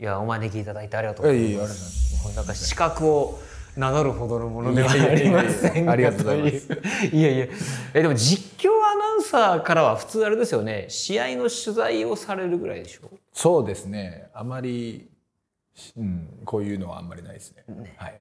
いやお招きいただいてありがとうございます。いなんか資格を名乗るほどのものではありませんがいます。いやいやえでも実況アナウンサーからは普通あれですよね試合の取材をされるぐらいでしょうそうですねあまり、うん、こういうのはあんまりないですね。ねはい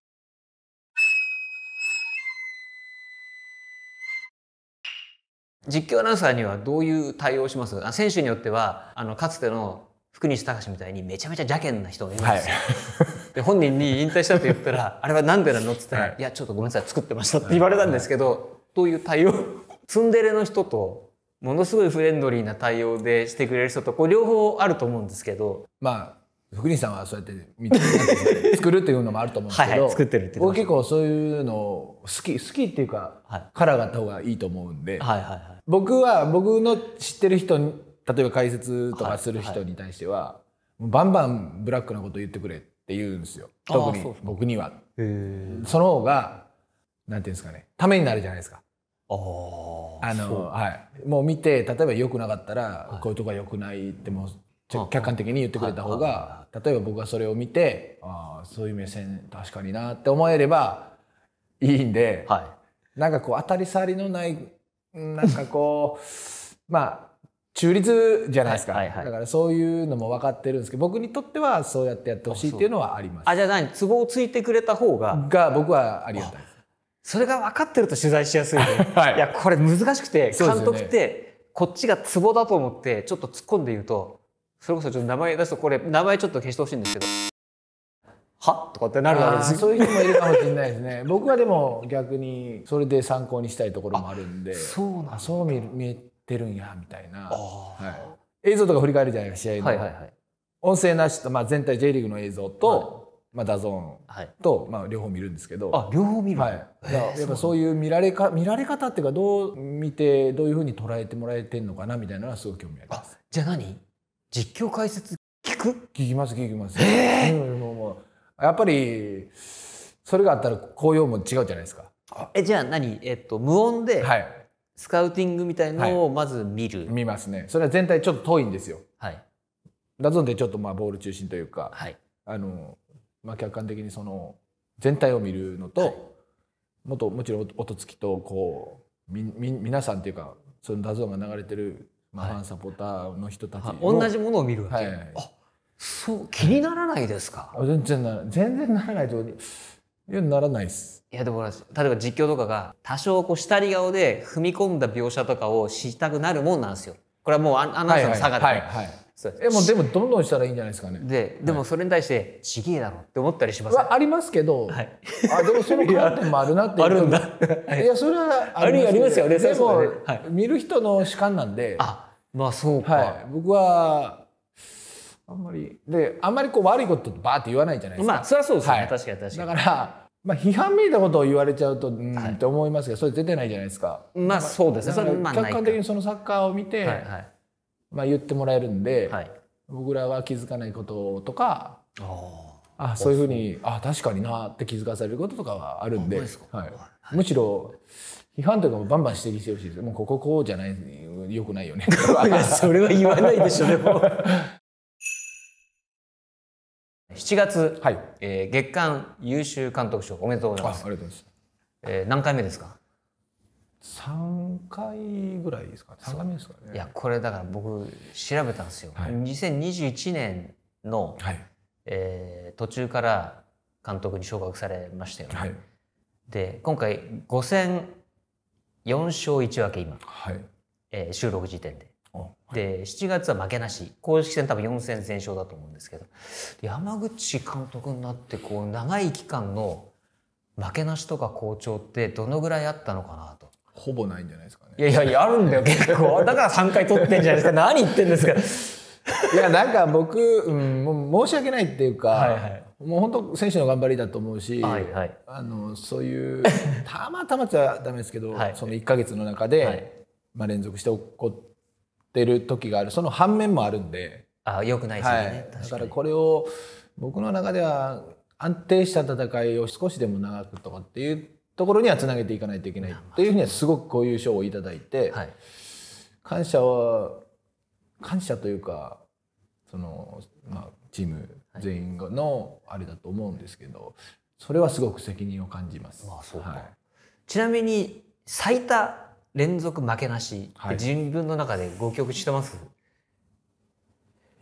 実況アナウンサーにはどういう対応します選手によってはあのかつての福西隆みたいにめちゃめちゃ邪険な人がいるんですよ。はい、で本人に引退したって言ったら「あれは何でなの?」っつったら、はい、いやちょっとごめんなさい作ってました」って言われたんですけどどういう対応ツンデレの人とものすごいフレンドリーな対応でしてくれる人とこう両方あると思うんですけど。まあ福西さんはそうやって見て作るっていうのもあると思うんですけどはい、作ってるって結構そういうの好き好きっていうか、はい、カラーがあった方がいいと思うんで、はいはいはい、僕は僕の知ってる人例えば解説とかする人に対しては、バンバンブラックなこと言ってくれって言うんですよ特に僕にはその方がなんていうんですかねためになるじゃないですかあのはいもう見て例えば良くなかったら、こういうとこは良くないってもう客観的に言ってくれた方が、例えば僕がそれを見てああそういう目線確かになって思えればいいんで、はい、なんかこう当たり障りのないなんかこう まあ中立じゃないですか、はいはいはい、だからそういうのも分かってるんですけど僕にとってはそうやってやってほしいっていうのはありますあじゃあ何都合ついてくれた方がが僕はありがたいそれが分かってると取材しやすいね、はい、いやこれ難しくて監督ってこっちがツボだと思ってちょっと突っ込んで言うとそれこそちょっと名前出すとこれ名前ちょっと消してほしいんですけどはとかってなるわけですそういう人もいるかもしれないですね僕はでも逆にそれで参考にしたいところもあるんでそうなそう見見てるんやみたいな、はい、映像とか振り返るじゃないか試合の、はいはいはい、音声なしと、まあ、全体 J リーグの映像と、はい、まあ、ダゾーンと、はい、まあ、両方見るんですけどあ両方見る、はい、やっぱそういう見られか見られ方っていうかどう見てどういうふうに捉えてもらえてんのかなみたいなのはすごく興味ありますじゃあ何実況解説聞く聞きます聞きます、えー、やっぱりそれがあったら紅葉も違うじゃないですかえじゃあ何、えっと、無音で、はいスカウティングみたいのをまず見る、はい、見ますねそれは全体ちょっと遠いんですよ、はい、だぞんでちょっとまあボール中心というか、はい、あのまあ、客観的にその全体を見るのと、はい、もっともちろん音つきとこうみみ皆さんっていうかそのダゾーンが流れてる、まあ、ファンサポーターの人たち、はい、同じものを見るわけ、はい、あそう気にならないですか、全然な全然ならないといやならないですいやでも例えば実況とかが多少こう下り顔で踏み込んだ描写とかをしたくなるもんなんですよこれはもうアアナウンサーの差がはいはい、そうです。えもうでもどんどんしたらいいんじゃないですかねででもそれに対して「ちげえだろ」って思ったりしますありますけど、はい、あでもその観点もあるなって あるんだ、い、やそれはありありますよねでも、はい、見る人の主観なんであまあそうか、はい、僕はあんまりであんまりこう悪いことばーって言わないじゃないですかまあそれはそうですね、はい、確かに確かにだからまあ批判めいたことを言われちゃうとうんって思いますけど、それ出てないじゃないですかまあそうですねそれ客観的にそのサッカーを見て、はいはい、まあ言ってもらえるんで、はい、僕らは気づかないこととかあそういうふうにあ確かになって気づかされることとかはあるんで、はいむしろ批判というかバンバン指摘してほしいですもうこここうじゃないよくないよね それは言わないでしょでも 7月、はいえー、月間優秀監督賞おめでとうございますありがとうございます、えー、何回目ですか3回ぐらいですか3回目ですかねいやこれだから僕調べたんですよ、はい、2021年の、はい、えー、途中から監督に昇格されましたよね、はい、で今回5戦4勝1分け今、はいえー、収録時点でで、7月は負けなし。公式戦多分4戦全勝だと思うんですけど、山口監督になって、こう、長い期間の負けなしとか好調ってどのぐらいあったのかなと。ほぼないんじゃないですかね。いやいや、いやあるんだよ、結構。だから3回取ってんじゃないですか。何言ってんですか。いや、なんか僕、うん、もう申し訳ないっていうか、はいはい、もう本当選手の頑張りだと思うし、はいはい、あの、そういう、たまたまじゃダメですけど、はい、その1か月の中で、はい、まあ連続して起こって、ってる時があるその反面もあるんであよくないですね、はい、だからこれを僕の中では安定した戦いを少しでも長くとかっていうところにはつなげていかないといけないというふうにはすごくこういう賞を頂いて、はい、感謝は感謝というかその、まあ、チーム全員のあれだと思うんですけど、それはすごく責任を感じます。まあはい、ちなみに最多連続負けなしって自分の中で合曲してます、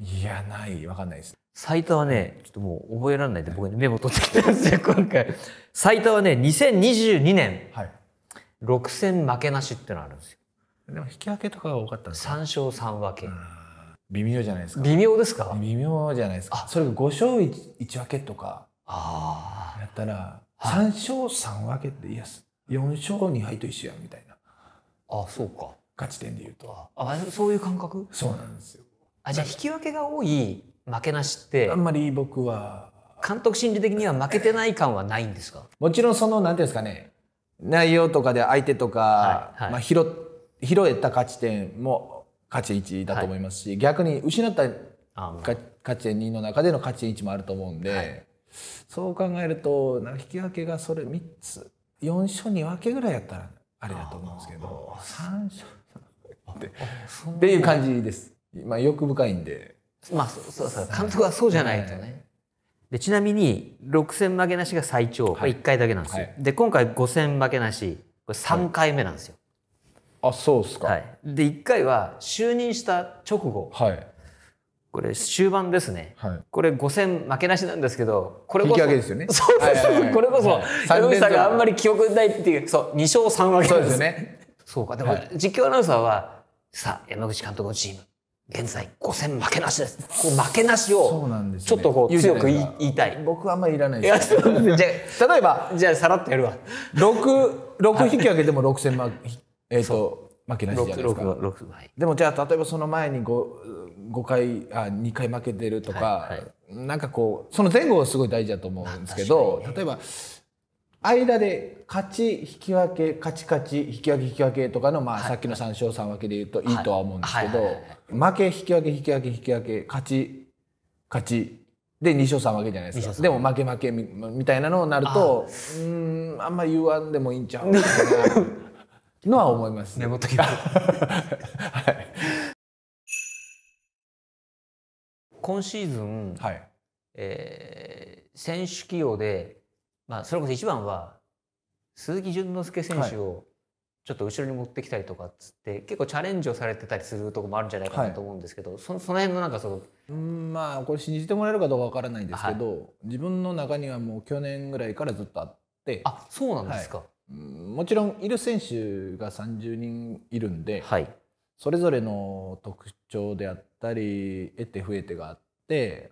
い、やないわかんないですサイトはねちょっともう覚えられないで僕にメモ取ってきたんですよ 今回サイトはね2022年、はい、6戦負けなしってのあるんですよでも引き分けとかが多かったんですか3勝3分け微妙じゃないですか微妙ですか微妙じゃないですかそれが5勝 1, 1分けとかああやったら3勝3分けっていや4勝2敗と一緒やんみたいなあそうか勝ち点でいうとあそういう感覚そうなんですよあじゃあ引き分けが多い負けなしってあんまり僕は監督心理的には負けてない感はないんですかもちろんその何ていうんですかね内容とかで相手とか、はいはい、まあ、拾拾えた勝ち点も勝ち1だと思いますし、はい、逆に失った勝ち点2の中での勝ち1もあると思うんで、そう考えると引き分けがそれ3つ4勝2分けぐらいやったらあれだと思うんですけど山椒ってっていう感じです。まあ欲深いんで。まあそうそう監督はそうじゃないとね。でちなみに6戦負けなしが最長、はい、1回だけなんですよ。はい、で今回5戦負けなしこれ3回目なんですよ。はい、あそうっすか。で1回は就任した直後、はい、これ終盤ですね、はい、これ5戦負けなしなんですけどこれこそ、ね、そうはいはい、これこそ山口さんがあんまり記憶ないっていうそう2勝3分けですねそうかでも実況アナウンサーはさあ山口監督のチーム現在5戦負けなしです。こう負けなしをちょっとこう強く言いたい。い僕はあんまりいらないです。いじゃ例えばじゃあさらっとやるわ。六六引き分けても六戦負けえっ、ー、負けなしじゃないですか。でもじゃあ例えばその前に五5回あ2回負けてるとか、はいはい、なんかこうその前後すごい大事だと思うんですけど、ね、例えば間で勝ち引き分け勝ち勝ち引き分け引き分けとかの、まあ、さっきの3勝3分けで言うといいとは思うんですけど、負け引き分け引き分け引き分け勝ち勝ちで2勝3分けじゃないですかでも負け負けみたいなのになるとうんあんま言わんでもいいんちゃうのは思いますね。はい今シーズン、はい、えー、選手起用で、まあ、それこそ一番は鈴木淳之介選手をちょっと後ろに持ってきたりとかっつって、はい、結構チャレンジをされてたりするとこもあるんじゃないかなと思うんですけど、はい、そその辺のなんかそのうんまあこれ信じてもらえるかどうかわからないんですけど、はい、自分の中にはもう去年ぐらいからずっとあってあそうなんですか、もちろんいる選手が30人いるんで、はい、それぞれの特徴であったり得手不得手があって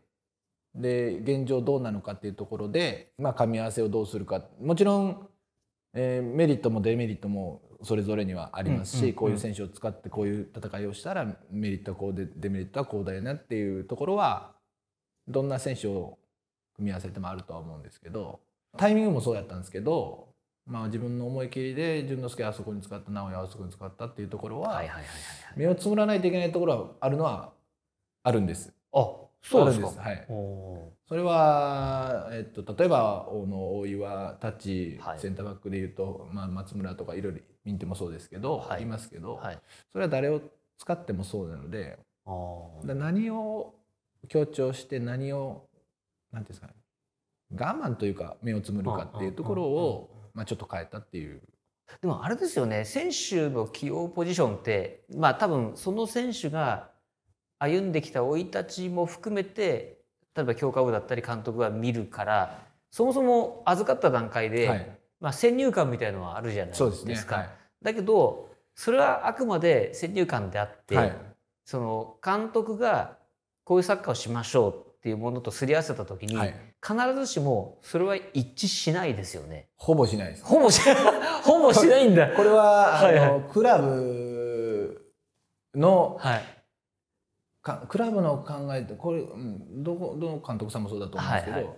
で現状どうなのかっていうところで、まあ、噛み合わせをどうするかもちろん、えー、メリットもデメリットもそれぞれにはありますし、うんうんうん、こういう選手を使ってこういう戦いをしたらメリットはこうでデメリットはこうだよなっていうところはどんな選手を組み合わせてもあるとは思うんですけどタイミングもそうやったんですけどまあ、自分の思い切りで淳之介あそこに使った直哉あそこに使ったっていうところは目をつむらないといけないところはあるのはあるんです。あそうですか。はい。それはえっと例えば大野大岩タッチ、はい、センターバックでいうと、まあ松村とかいろいろミンテもそうですけど、はい、いますけど、はい、それは誰を使ってもそうなので、だ何を強調して何をなんていうんですかね、我慢というか目をつむるかっていうところをまあ、ちょっと変えたっていう。でもあれですよね選手の起用ポジションってまあ多分その選手が歩んできた生い立ちも含めて例えば強化部だったり監督は見るからそもそも預かった段階で、はい、まあ、先入観みたいのはあるじゃないですか。すねはい、だけどそれはあくまで先入観であって、はい、その監督がこういうサッカーをしましょうっていうものとすり合わせた時に、はい、必ずしもそれは一致しないですよね。ほぼしないです。ほぼしない。ほぼしないんだ。これは、はいはい、あのクラブの、はい、かクラブの考えこれ、うん、どこどの監督さんもそうだと思うんですけど、はいはい、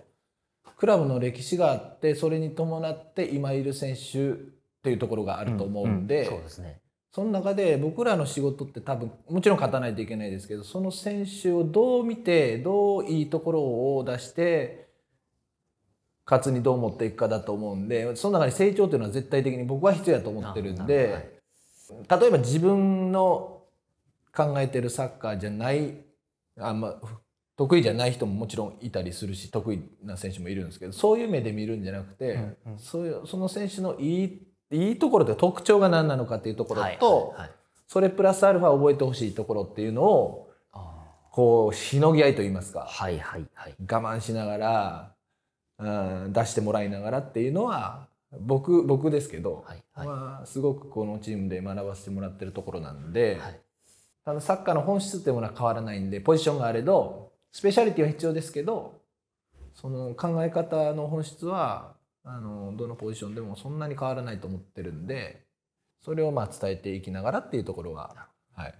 クラブの歴史があってそれに伴って今いる選手っていうところがあると思うんで、うんうん、そうですね。その中で僕らの仕事って多分もちろん勝たないといけないですけどその選手をどう見てどういいところを出して勝つにどう持っていくかだと思うんでその中に成長というのは絶対的に僕は必要だと思ってるんで、例えば自分の考えてるサッカーじゃないあんま得意じゃない人ももちろんいたりするし得意な選手もいるんですけどそういう目で見るんじゃなくて、そういうその選手のいいいいところで特徴が何なのかっていうところと、それプラスアルファ覚えてほしいところっていうのをこうしのぎ合いといいますか、はいはいはい、我慢しながら、うん、出してもらいながらっていうのは僕僕ですけど、はいはい、まあ、すごくこのチームで学ばせてもらってるところなんで、はい、あのサッカーの本質っていうものは変わらないんでポジションがあれどスペシャリティは必要ですけどその考え方の本質はあのどのポジションでもそんなに変わらないと思ってるんでそれをまあ伝えていきながらっていうところは、はい、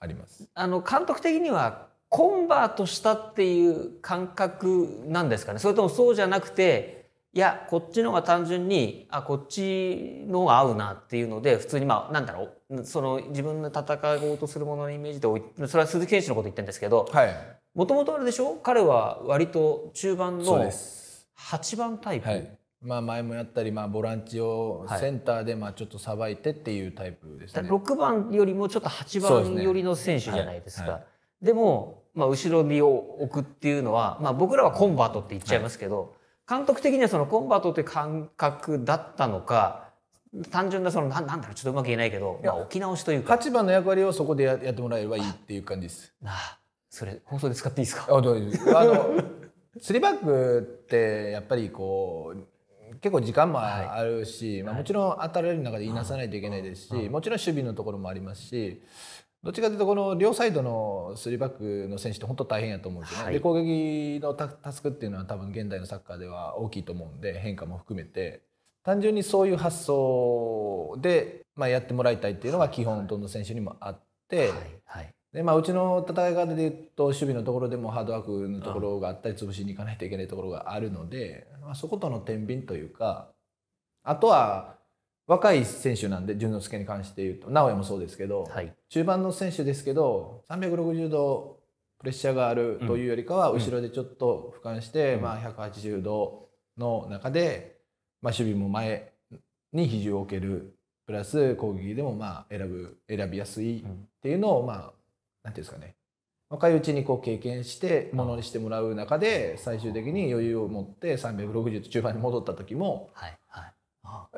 あります。あの監督的にはコンバートしたっていう感覚なんですかねそれともそうじゃなくていやこっちの方が単純にあこっちの方が合うなっていうので普通にまあなんだろうその自分の戦おうとするもののイメージでそれは鈴木選手のこと言ってるんですけどもともとあれでしょ彼は割と中盤の8番タイプ。はいまあ、前もやったり、まあ、ボランチをセンターでまあちょっとさばいてっていうタイプですね、はい、6番よりもちょっと8番寄りの選手じゃないですか。ですねはい、でも、まあ、後ろに置くっていうのは、まあ、僕らはコンバートって言っちゃいますけど、はい、監督的にはそのコンバートって感覚だったのか単純なそのななんだろうちょっとうまく言えないけど、まあ、置き直しというか8番の役割をそこでやってもらえればいいっていう感じです。あそれ放送で使っていいですかあどうですあの3バックってやっぱりこう結構時間もあるし、まあ、もちろん当たれる中でいなさないといけないですし、もちろん守備のところもありますしどっちかというとこの両サイドの3バックの選手って本当大変やと思うんですよね、はい、で攻撃のタスクっていうのは多分現代のサッカーでは大きいと思うんで変化も含めて単純にそういう発想で、まあ、やってもらいたいっていうのが基本どの選手にもあって、はいはい、でまあ、うちの戦い方でいうと守備のところでもハードワークのところがあったり潰しに行かないといけないところがあるので、まあ、そことの天秤というかあとは若い選手なんで潤之介に関して言うと直江もそうですけど、はい、中盤の選手ですけど360度プレッシャーがあるというよりかは後ろでちょっと俯瞰して、うん、まあ、180度の中で、まあ、守備も前に比重を置けるプラス攻撃でもまあ選ぶ選びやすいっていうのをまあなんていうんですかね若いうちにこう経験してものにしてもらう中で最終的に余裕を持って360と中盤に戻った時も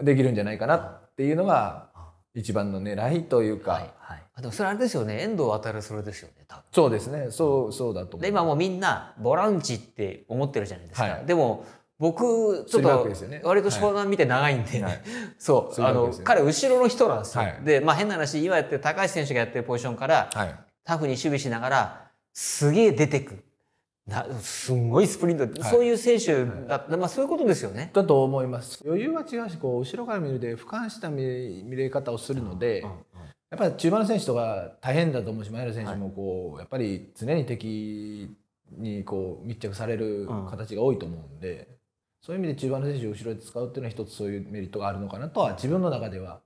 できるんじゃないかなっていうのが一番の狙いというか、はいはい、でもそれあれですよね遠藤航それですよね多分そうですねそうそうだと思う今もうみんなボランチって思ってるじゃないですか、はい、でも僕ちょっと割と湘南見て長いんで、そう、あの彼後ろの人なんですよ、はい、でまあ変な話今やって高橋選手がやってるポジションから、はいタフに守備しながら、すげえ出てく。なすんごいスプリント、はい、そういう選手だった、はい、まあ、そういうことですよね。だと思います。余裕は違うしこう後ろから見るで俯瞰した見れ方をするので、うんうん、やっぱり中盤の選手とか大変だと思うし前の選手もこう、はい、やっぱり常に敵にこう密着される形が多いと思うんで、うん、そういう意味で中盤の選手を後ろで使うっていうのは一つそういうメリットがあるのかなとは自分の中では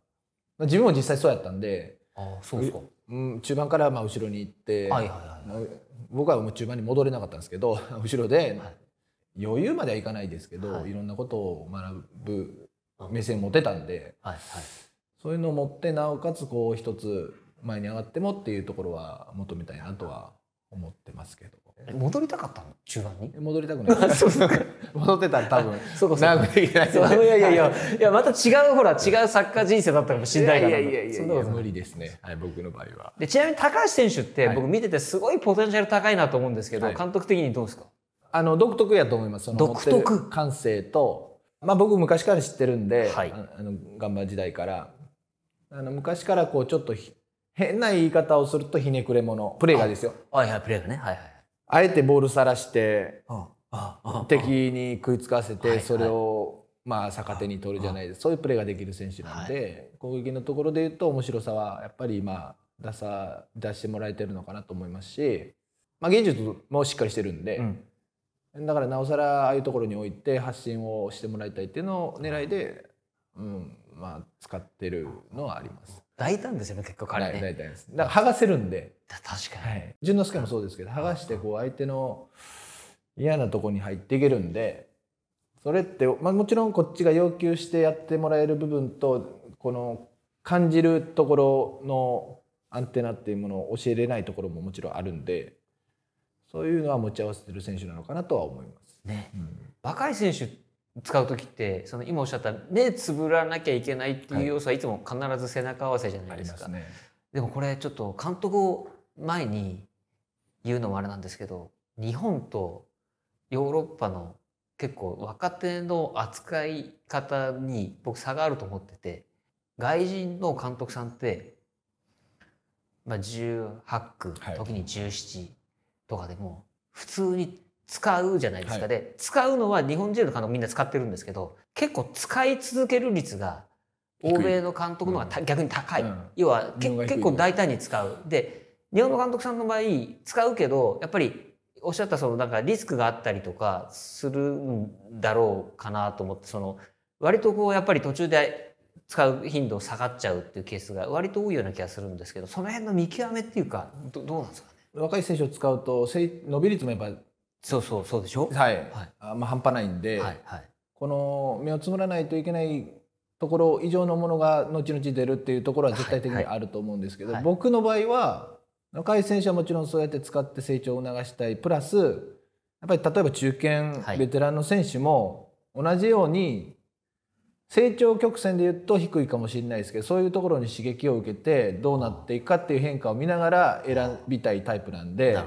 自分も実際そうやったんで。あそうですかうん、中盤からまあ後ろに行って、はいはいはい、僕はもう中盤に戻れなかったんですけど 後ろで余裕まではいかないですけど、はい、いろんなことを学ぶ目線持てたんで、はいはい、そういうのを持ってなおかつこう一つ前に上がってもっていうところは求めたいなとは思ってますけど。戻りたかったの中盤に戻りたくない 戻ってたら多分 そうかいそういやいやいやいやまた違うほら違うサッカー人生だったかもしれないからいやいやいやいや無理ですね、はい、僕の場合はでちなみに高橋選手って僕見ててすごいポテンシャル高いなと思うんですけど、はい、監督的にどうですかあの独特やと思います独特感性とまあ僕昔から知ってるんで、はい、あのガンバ時代からあの昔からこうちょっと変な言い方をするとひねくれ者プレーがですよはいはいプレーがねはいはいあえてボールさらして敵に食いつかせてそれをまあ逆手に取るじゃないですそういうプレーができる選手なんで攻撃のところでいうと面白さはやっぱり今出さ出してもらえてるのかなと思いますし、まあ、技術もしっかりしてるんで、だからなおさらああいうところにおいて発信をしてもらいたいっていうのを狙いで、うんまあ、使ってるのはあります。大胆ですよね、結構彼ね。いです。だから剥がせるんで。確かに。はい。淳之介もそうですけど、剥がしてこう相手の嫌なとこに入っていけるんで、それって、まあもちろんこっちが要求してやってもらえる部分と、この感じるところのアンテナっていうものを教えれないところももちろんあるんで、そういうのは持ち合わせてる選手なのかなとは思います。ね。うん、若い選手使う時ってその今おっしゃった目つぶらなきゃいけないっていう要素はいつも必ず背中合わせじゃないですか。はいすね、でもこれちょっと監督を前に言うのもあれなんですけど日本とヨーロッパの結構若手の扱い方に僕差があると思ってて外人の監督さんって、まあ、18区、時に17とかでも普通に使うじゃないですか、はい、で使うのは日本人の監督みんな使ってるんですけど結構使い続ける率が欧米の監督の方が、うん、逆に高い、うん、要は結構大胆に使うで日本の監督さんの場合使うけどやっぱりおっしゃったそのなんかリスクがあったりとかするんだろうかなと思ってその割とこうやっぱり途中で使う頻度下がっちゃうっていうケースが割と多いような気がするんですけどその辺の見極めっていうかどうなんですかね若い選手を使うと伸び率もやっぱそうそうそうでしょはい、はい、あまあ半端ないんで、はいはい、この目をつむらないといけないところ以上のものが後々出るっていうところは絶対的にあると思うんですけど、はいはい、僕の場合は若い選手はもちろんそうやって使って成長を促したいプラスやっぱり例えば中堅ベテランの選手も同じように成長曲線で言うと低いかもしれないですけどそういうところに刺激を受けてどうなっていくかっていう変化を見ながら選びたいタイプなんで。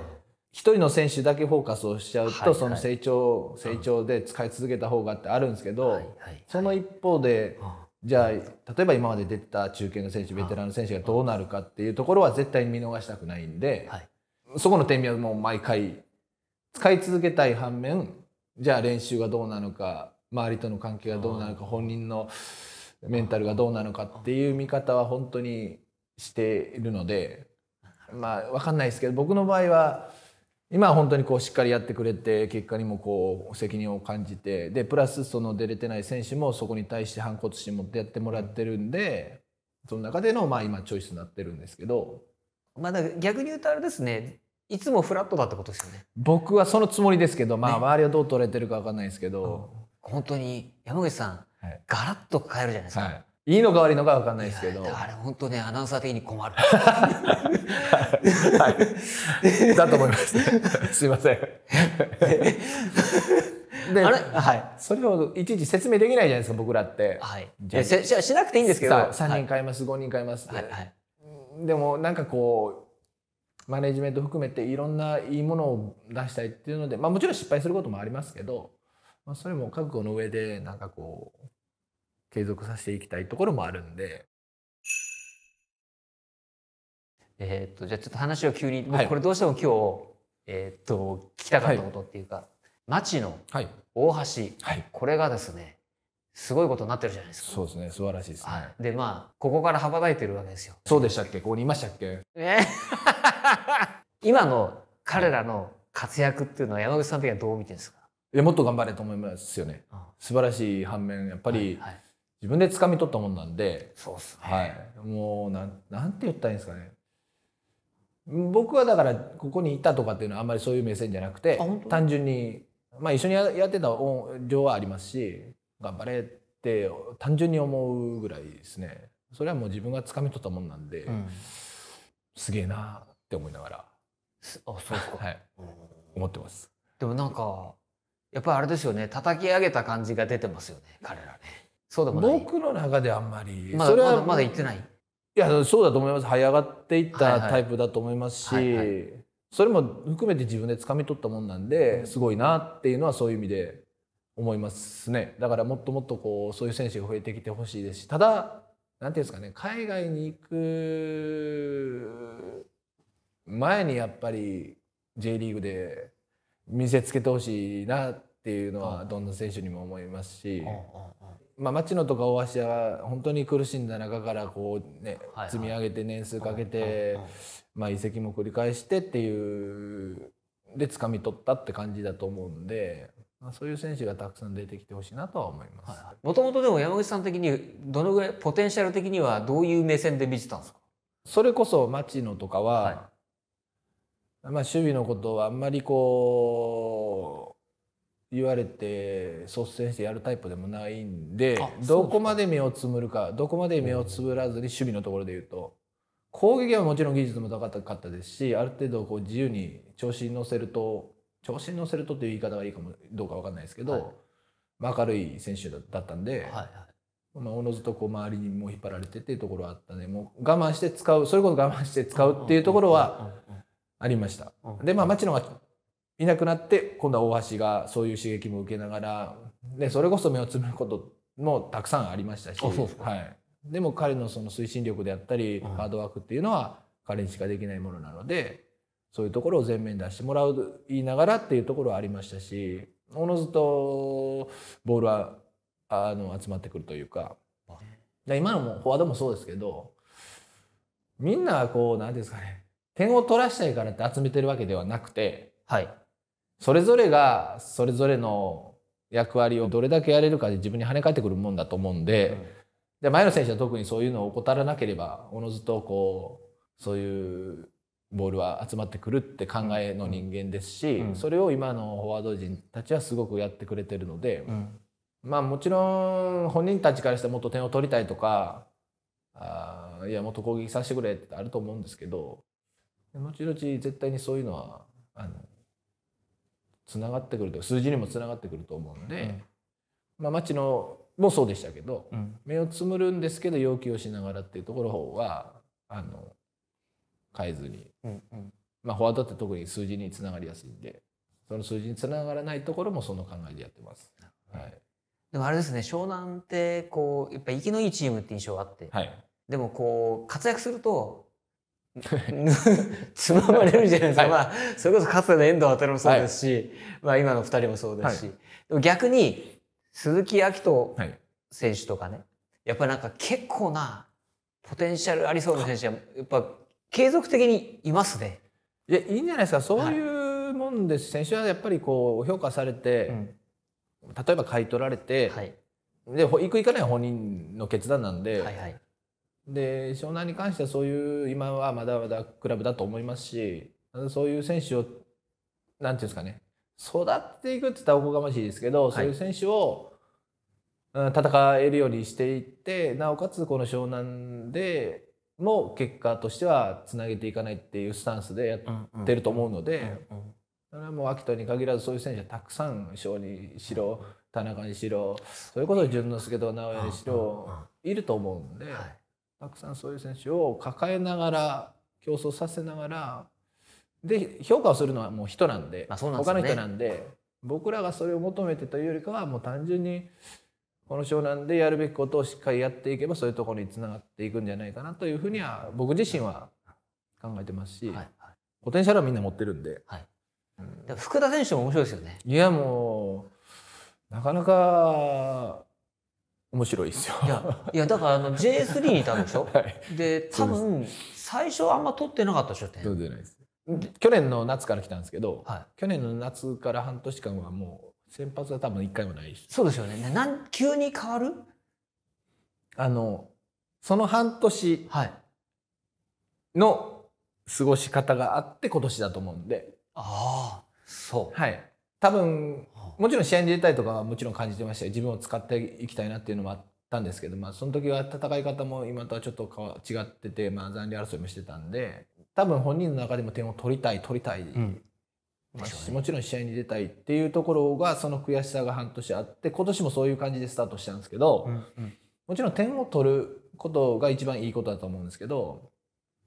一人の選手だけフォーカスをしちゃうと、その成長、成長で使い続けた方がってあるんですけど、その一方で、じゃあ例えば今まで出てた中堅の選手ベテランの選手がどうなるかっていうところは絶対に見逃したくないんで、そこの点はもう毎回使い続けたい反面じゃあ練習がどうなのか周りとの関係がどうなのか本人のメンタルがどうなのかっていう見方は本当にしているのでまあ分かんないですけど僕の場合は。今は本当にこうしっかりやってくれて結果にもこう責任を感じてでプラスその出れてない選手もそこに対して反骨心持ってやってもらってるんでその中でのまあ今チョイスになってるんですけど。まだ逆に言うとあれですねいつもフラットだってことですよね僕はそのつもりですけど、まあ、周りはどう取れてるか分かんないですけど、ね、本当に山口さん、はい、ガラッと変えるじゃないですか、はい、いいのか悪いのか分かんないですけど。あれ本当ね、アナウンサー的に困る。はい、だと思います、すいません。で、はい、それをいちいち説明できないじゃないですか、僕らって。はい。じゃししなくていいんですけど。3人買います、は5人買いますはい、はい、でも、なんかこう、マネジメント含めていろんないいものを出したいっていうので、まあもちろん失敗することもありますけど、まあそれも覚悟の上で、なんかこう、継続させていきたいところもあるんで。えっとじゃあちょっと話を急に、はい、これどうしても今日、えー、っと聞きたかったことっていうか、はい、町の大橋、はい、これがですねすごいことになってるじゃないですか。そうですね、素晴らしいですね。はい、で、まあ、ここから羽ばたいてるわけですよ。そうでしたっけ、ここにいましたっけ。えー、今の彼らの活躍っていうのは、山口さん的にはどう見てるんですか。いや、もっと頑張れと思いますよね。ああ素晴らしい反面、やっぱり、はいはい、自分で掴み取ったもんなんでそうっす、ね、はい、もうなんなんて言ったらいいんですかね僕はだからここにいたとかっていうのはあんまりそういう目線じゃなくて単純に、まあ、一緒にやってた情はありますし頑張れって単純に思うぐらいですねそれはもう自分が掴み取ったもんなんで、うん、すげえなって思いながらあそうでか、はい、思ってますでもなんかやっぱりあれですよね叩き上げた感じが出てますよね彼らね。そうでもない僕の中であんまり、まだそれまだはまだ言ってないいやそうだと思います這い上がっていったタイプだと思いますし、はいはいそれも含めて自分で掴み取ったもんなんで、すごいなっていうのはそういう意味で思いますねだからもっともっとこうそういう選手が増えてきてほしいですしただなんていうんですかね海外に行く前にやっぱり J リーグで見せつけてほしいなっっていうのはどんな選手にも思いますし、まあ、町野とか大橋は本当に苦しんだ中からこう、ね、積み上げて年数かけて、まあ、移籍も繰り返してっていうで掴み取ったって感じだと思うんで。まあ、そういう選手がたくさん出てきてほしいなとは思います。もともとでも山口さん的にどのぐらいポテンシャル的にはどういう目線で見てたんですか。それこそ町野とかは、はい、まあ守備のことはあんまりこう言われて率先してやるタイプでもないんでどこまで目をつむるかどこまで目をつぶらずに守備のところで言うと攻撃はもちろん技術も高かったですしある程度こう自由に調子に乗せると調子に乗せるとという言い方がいいかもどうか分かんないですけど、はいまあ、明るい選手だったんで、はいはい、まあ、おのずとこう周りにも引っ張られてっていうところはあったねでもう我慢して使うそれこそ我慢して使うっていうところはありました。でまあ町野がいなくなって今度は大橋がそういう刺激も受けながらでそれこそ目をつむることもたくさんありましたし、はい、でも彼のその推進力であったりハードワークっていうのは彼にしかできないものなのでそういうところを前面に出してもらう言いながらっていうところはありましたしおのずとボールはあの集まってくるというか今のもフォワードもそうですけどみんなこう何ですかね点を取らしたいからって集めてるわけではなくて、はい、それぞれがそれぞれの役割をどれだけやれるかで自分に跳ね返ってくるもんだと思うんで,、で前の選手は特にそういうのを怠らなければおのずとこうそういうボールは集まってくるって考えの人間ですし、それを今のフォワード陣たちはすごくやってくれてるので、まあもちろん本人たちからしてもっと点を取りたいとかあいやもっと攻撃させてくれってあると思うんですけど後々絶対にそういうのはあのつながってくると数字にもつながってくると思うんで、うん、まあ、町のもそうでしたけど、うん、目をつむるんですけど要求をしながらっていうところ方はあの変えずに、うんうん、まあ、フォワードって特に数字につながりやすいんでその数字につながらないところもその考えでやってます。はい、でもあれですね湘南ってこうやっぱ生きのいいチームって印象があって、はい、でもこう活躍すると つままれるじゃないですか、はい、まあそれこそかつての遠藤航もそうですし、はい、まあ、今の2人もそうですし、はい、でも逆に鈴木明人選手とかね、やっぱりなんか結構なポテンシャルありそうな選手はやっぱ継続的にいますね。いやいいんじゃないですかそういうもんです、選手はやっぱりこう評価されて、うん、例えば買い取られて、で行く行かない本人の決断なんで。はいはいで湘南に関してはそういう今はまだまだクラブだと思いますしそういう選手をなんていうんですかね育っていくって言ったらおこがましいですけど、はい、そういう選手を、戦えるようにしていってなおかつこの湘南でも結果としてはつなげていかないっていうスタンスでやってると思うので。それはもう秋田に限らずそういう選手はたくさん翔にしろ田中にしろそれこそ淳之介と直哉にしろいると思うんで、はいたくさんそういう選手を抱えながら競争させながらで評価をするのはもう人なんで、まあなんでね、他の人なんで僕らがそれを求めてというよりかはもう単純にこの湘南でやるべきことをしっかりやっていけばそういうところにつながっていくんじゃないかなというふうには僕自身は考えてますし、はいはい、ポテンシャルはみんな持ってるんで、はい、うん、福田選手も面白いですよねいやもうなかなか面白いですよ。いや、いやだからあの J3 にいたんでしょ、はい、で、多分、最初あんま取ってなかったでしょってないです。去年の夏から来たんですけど、はい、去年の夏から半年間はもう、先発は多分一回もないし。そうですよね。なん急に変わるあの、その半年の過ごし方があって今年だと思うんで。ああ、そう。はい。多分もちろん試合に出たいとかはもちろん感じてました自分を使っていきたいなっていうのもあったんですけど、まあ、その時は戦い方も今とはちょっと違ってて、まあ、残留争いもしてたんで多分本人の中でも点を取りたい取りたい、うんまあ、もちろん試合に出たいっていうところがその悔しさが半年あって今年もそういう感じでスタートしたんですけど、うんうん、もちろん点を取ることが一番いいことだと思うんですけど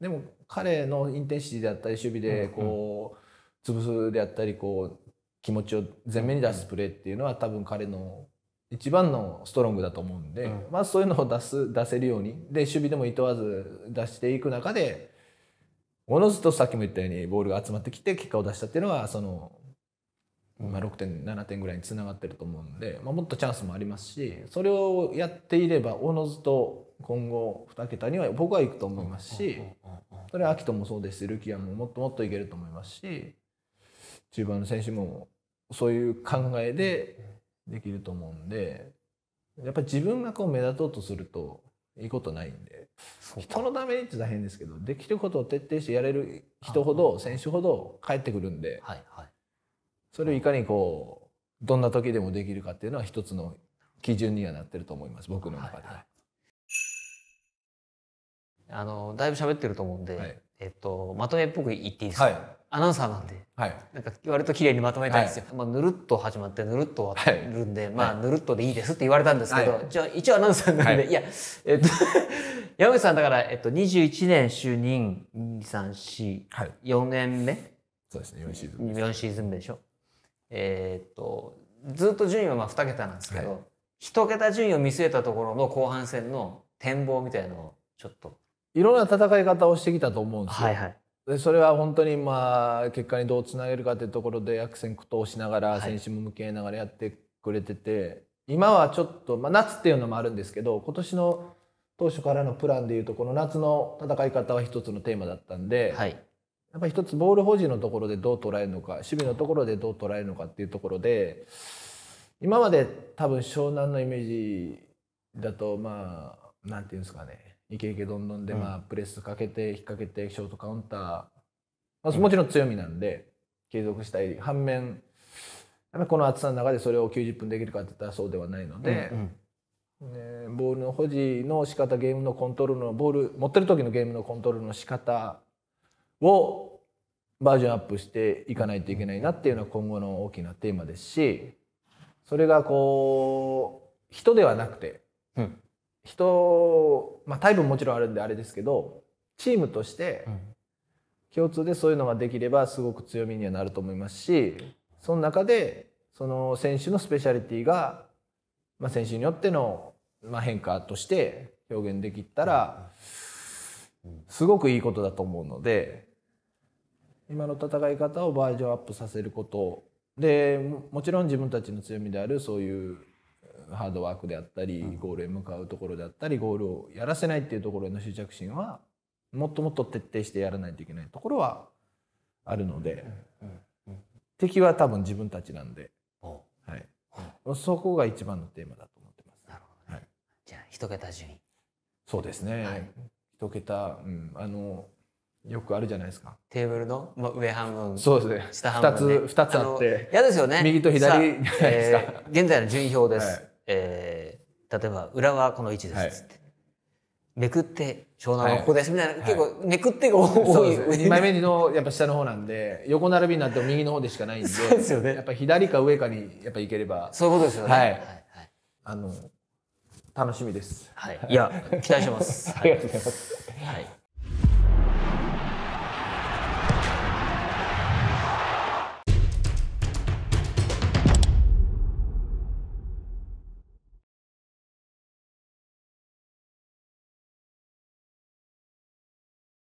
でも彼のインテンシティであったり守備でこう、潰すであったりこ気持ちを前面に出すプレーっていうのは多分彼の一番のストロングだと思うんで、うん、まあそういうのを出す出せるようにで守備でもいとわず出していく中でおのずとさっきも言ったようにボールが集まってきて結果を出したっていうのはその、まあ、6点7点ぐらいにつながってると思うんで、まあ、もっとチャンスもありますしそれをやっていればおのずと今後2桁には僕はいくと思いますしそれは秋人もそうですしルキアももっともっといけると思いますし中盤の選手もそういう考えでできると思うんでやっぱり自分がこう目立とうとするといいことないんで人のためにって大変ですけどできることを徹底してやれる人ほど選手ほど帰ってくるんで、はいはい、それをいかにこうどんな時でもできるかっていうのは一つの基準にはなってると思います僕の中では。いあのだいぶ喋ってると思うんで、はい、えっと、まとめっぽく言っていいですか、はい、アナウンサーなんで、はい、なんか割と綺麗にまとめたいんですよ、はい、まあ、ぬるっと始まってぬるっと終わってるんで、はい、まあ、ぬるっとでいいですって言われたんですけど、じゃあ一応アナウンサーなんで、い、や、えっと 山口さんだから、えっと、21年就任234、はい、4年目そうですね4シーズン目4シーズン目でしょえー、っとずっと順位はまあ2桁なんですけど、一桁順位を見据えたところの後半戦の展望みたいのをちょっといろんな戦い方をしてきたと思うんですよ、はいはい、でそれは本当にまあ結果にどうつなげるかというところで悪戦苦闘しながら選手も向き合いながらやってくれてて、はい、今はちょっと、まあ、夏っていうのもあるんですけど今年の当初からのプランでいうとこの夏の戦い方は一つのテーマだったんで、はい、やっぱ一つボール保持のところでどう捉えるのか守備のところでどう捉えるのかっていうところで今まで多分湘南のイメージだとまあなんていうんですかねイケイケどんどんで、まあ、プレスかけて引っ掛けてショートカウンター、まあ、もちろん強みなんで継続したい反面この暑さの中でそれを90分できるかっていったらそうではないので、ね、ボールの保持の仕方ゲームのコントロールのボール持ってる時のゲームのコントロールの仕方をバージョンアップしていかないといけないなっていうのは今後の大きなテーマですしそれがこう人ではなくて、うん、人、まあ、タイプももちろんあるんであれですけどチームとして共通でそういうのができればすごく強みにはなると思いますしその中でその選手のスペシャリティが、まあ、選手によっての、まあ、変化として表現できたらすごくいいことだと思うので今の戦い方をバージョンアップさせることでもちろん自分たちの強みであるそういうハードワークであったり、ゴールへ向かうところであったりゴールをやらせないっていうところへの執着心はもっともっと徹底してやらないといけないところはあるので、敵は多分自分たちなんで、はい、そこが一番のテーマだと思ってます。なるほど、じゃあ一桁順位そうですね、はい、一桁、うん、あのよくあるじゃないですか。テーブルの上半分。そうですね。下半分、ね。二つ、二つあって。嫌ですよね。右と左じゃないですか。えー、現在の順位表です。はい、えー、例えば裏はこの位置ですって、はい、めくって湘南はここですみたいな、はい、結構めくってが多い、はい、前目のやっぱ下の方なんで横並びになっても右の方でしかないんでですよ、ね、やっぱ左か上かにやっぱ行ければそういうことですよね、はいはいあの楽しみです、はい、いや期待します ありがとうございます、はい